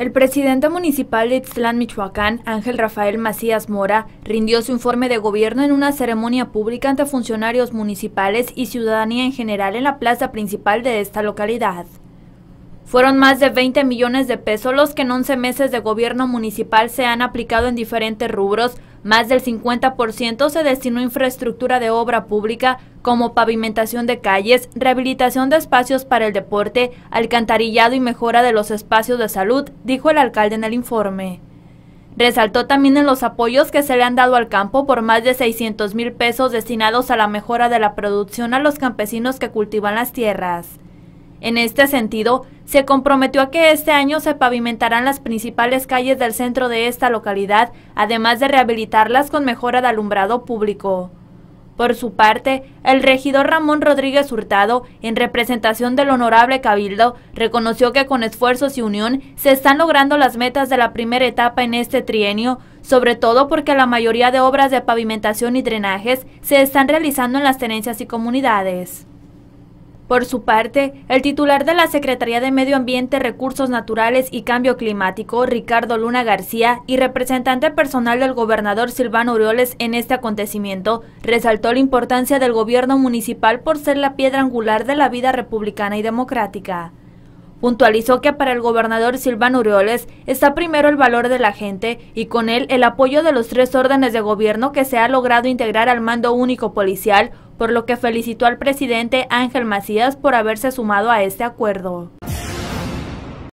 El presidente municipal de Itzlán, Michoacán, Ángel Rafael Macías Mora, rindió su informe de gobierno en una ceremonia pública ante funcionarios municipales y ciudadanía en general en la plaza principal de esta localidad. Fueron más de 20 millones de pesos los que en 11 meses de gobierno municipal se han aplicado en diferentes rubros. Más del 50% se destinó a infraestructura de obra pública, como pavimentación de calles, rehabilitación de espacios para el deporte, alcantarillado y mejora de los espacios de salud, dijo el alcalde en el informe. Resaltó también en los apoyos que se le han dado al campo por más de 600 mil pesos destinados a la mejora de la producción a los campesinos que cultivan las tierras. En este sentido, se comprometió a que este año se pavimentarán las principales calles del centro de esta localidad, además de rehabilitarlas con mejora de alumbrado público. Por su parte, el regidor Ramón Rodríguez Hurtado, en representación del honorable Cabildo, reconoció que con esfuerzos y unión se están logrando las metas de la primera etapa en este trienio, sobre todo porque la mayoría de obras de pavimentación y drenajes se están realizando en las tenencias y comunidades. Por su parte, el titular de la Secretaría de Medio Ambiente, Recursos Naturales y Cambio Climático, Ricardo Luna García, y representante personal del gobernador Silvano Urioles en este acontecimiento, resaltó la importancia del gobierno municipal por ser la piedra angular de la vida republicana y democrática. Puntualizó que para el gobernador Silvano Urioles está primero el valor de la gente y con él el apoyo de los tres órdenes de gobierno que se ha logrado integrar al mando único policial por lo que felicitó al presidente Ángel Macías por haberse sumado a este acuerdo.